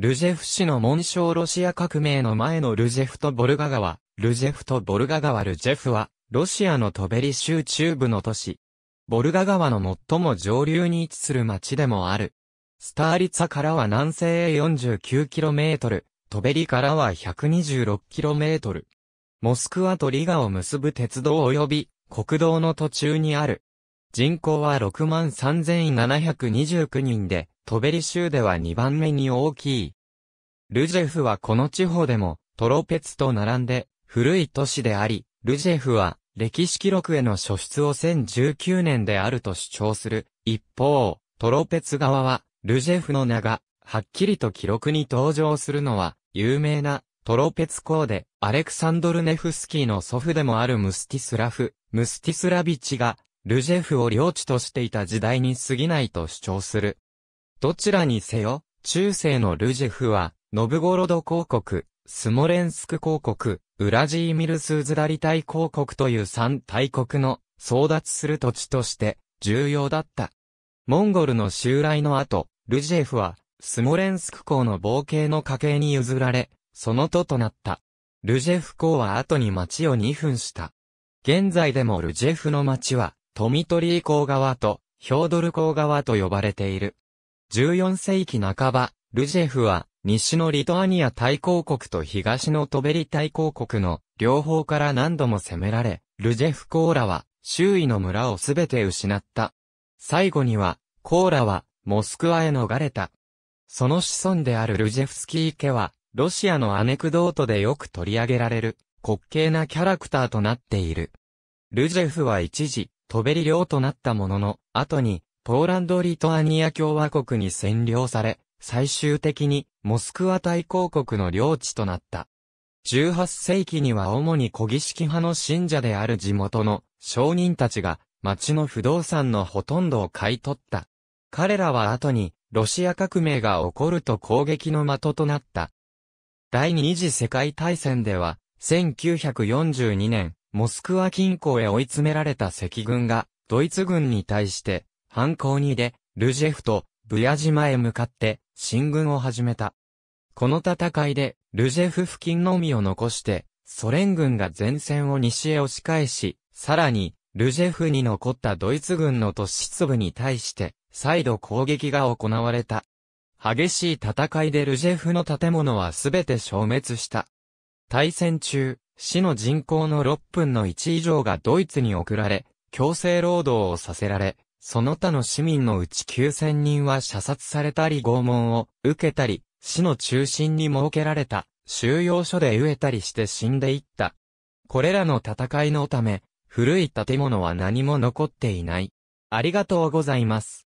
ルジェフ市の紋章ロシア革命の前のルジェフとボルガ川、ルジェフとボルガ川ルジェフは、ロシアのトベリ州中部の都市。ボルガ川の最も上流に位置する町でもある。スターリツァからは南西へ 49km、トベリからは 126km。モスクワとリガを結ぶ鉄道及び国道の途中にある。人口は63,729人で、トベリ州では2番目に大きい。ルジェフはこの地方でも、トロペツと並んで、古い都市であり、ルジェフは、歴史記録への書出を1019年であると主張する。一方、トロペツ側は、ルジェフの名が、はっきりと記録に登場するのは、有名な、トロペツ公で、アレクサンドルネフスキーの祖父でもあるムスティスラフ、ムスティスラビチが、ルジェフを領地としていた時代に過ぎないと主張する。どちらにせよ、中世のルジェフは、ノブゴロド公国、スモレンスク公国、ウラジーミルスーズダリタイ公国という三大国の争奪する土地として重要だった。モンゴルの襲来の後、ルジェフはスモレンスク公の冒険の家系に譲られ、その都となった。ルジェフ公は後に町を2分した。現在でもルジェフの町は、トミトリー公側と、ヒョードル公側と呼ばれている。14世紀半ば、ルジェフは、西のリトアニア大公国と東のトベリ大公国の両方から何度も攻められ、ルジェフ・コーラは周囲の村をすべて失った。最後には、コーラはモスクワへ逃れた。その子孫であるルジェフスキー家は、ロシアのアネクドートでよく取り上げられる、滑稽なキャラクターとなっている。ルジェフは一時、トベリ領となったものの、後に、ポーランド・リトアニア共和国に占領され、最終的にモスクワ大公国の領地となった。18世紀には主に古儀式派の信者である地元の商人たちが町の不動産のほとんどを買い取った。彼らは後にロシア革命が起こると攻撃の的となった。第二次世界大戦では1942年モスクワ近郊へ追い詰められた赤軍がドイツ軍に対して犯行に出、ルジェフとブヤ島へ向かって進軍を始めた。この戦いで、ルジェフ付近のみを残して、ソ連軍が前線を西へ押し返し、さらに、ルジェフに残ったドイツ軍の突出部に対して、再度攻撃が行われた。激しい戦いでルジェフの建物はすべて消滅した。対戦中、市の人口の6分の1以上がドイツに送られ、強制労働をさせられ、その他の市民のうち9000人は射殺されたり拷問を受けたり、市の中心に設けられた収容所で飢えたりして死んでいった。これらの戦いのため、古い建物は何も残っていない。ありがとうございます。